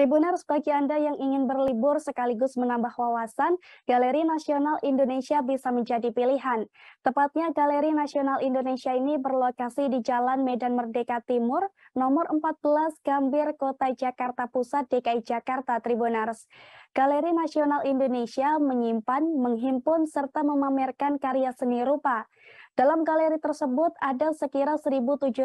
Tribuners bagi Anda yang ingin berlibur sekaligus menambah wawasan, Galeri Nasional Indonesia bisa menjadi pilihan. Tepatnya Galeri Nasional Indonesia ini berlokasi di Jalan Medan Merdeka Timur, nomor 14 Gambir, Kota Jakarta Pusat, DKI Jakarta, Tribuners. Galeri Nasional Indonesia menyimpan, menghimpun, serta memamerkan karya seni rupa. Dalam galeri tersebut ada sekira 1.785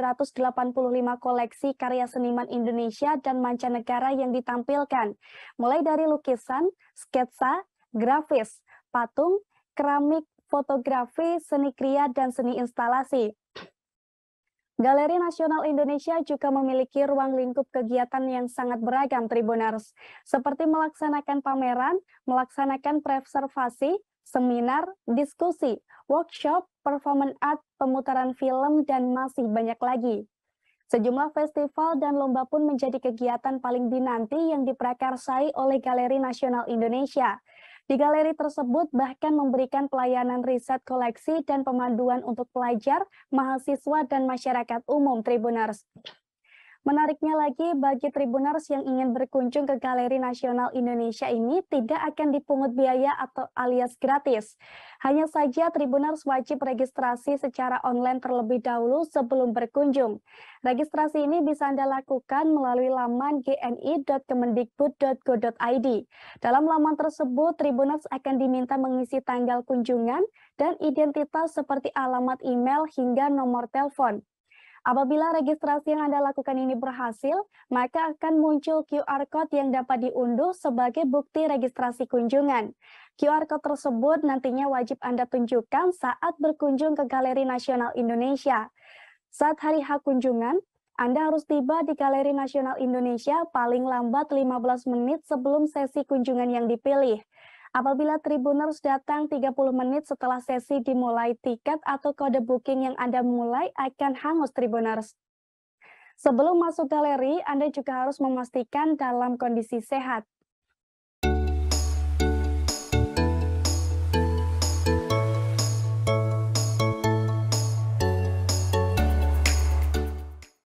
koleksi karya seniman Indonesia dan mancanegara yang ditampilkan, mulai dari lukisan, sketsa, grafis, patung, keramik, fotografi, seni kriya dan seni instalasi. Galeri Nasional Indonesia juga memiliki ruang lingkup kegiatan yang sangat beragam Tribuners, seperti melaksanakan pameran, melaksanakan preservasi, seminar, diskusi, workshop, performance art, pemutaran film, dan masih banyak lagi. Sejumlah festival dan lomba pun menjadi kegiatan paling dinanti yang diprakarsai oleh Galeri Nasional Indonesia. Di galeri tersebut bahkan memberikan pelayanan riset koleksi dan pemanduan untuk pelajar, mahasiswa, dan masyarakat umum Tribuners. Menariknya lagi, bagi Tribuners yang ingin berkunjung ke Galeri Nasional Indonesia ini tidak akan dipungut biaya atau alias gratis. Hanya saja Tribuners wajib registrasi secara online terlebih dahulu sebelum berkunjung. Registrasi ini bisa Anda lakukan melalui laman gni.kemendikbud.go.id. Dalam laman tersebut, Tribuners akan diminta mengisi tanggal kunjungan dan identitas seperti alamat email hingga nomor telepon. Apabila registrasi yang Anda lakukan ini berhasil, maka akan muncul QR Code yang dapat diunduh sebagai bukti registrasi kunjungan. QR Code tersebut nantinya wajib Anda tunjukkan saat berkunjung ke Galeri Nasional Indonesia. Saat hari H kunjungan, anda harus tiba di Galeri Nasional Indonesia paling lambat 15 menit sebelum sesi kunjungan yang dipilih. Apabila Tribuners datang 30 menit setelah sesi dimulai, tiket atau kode booking yang Anda mulai akan hangus Tribuners. Sebelum masuk galeri, Anda juga harus memastikan dalam kondisi sehat.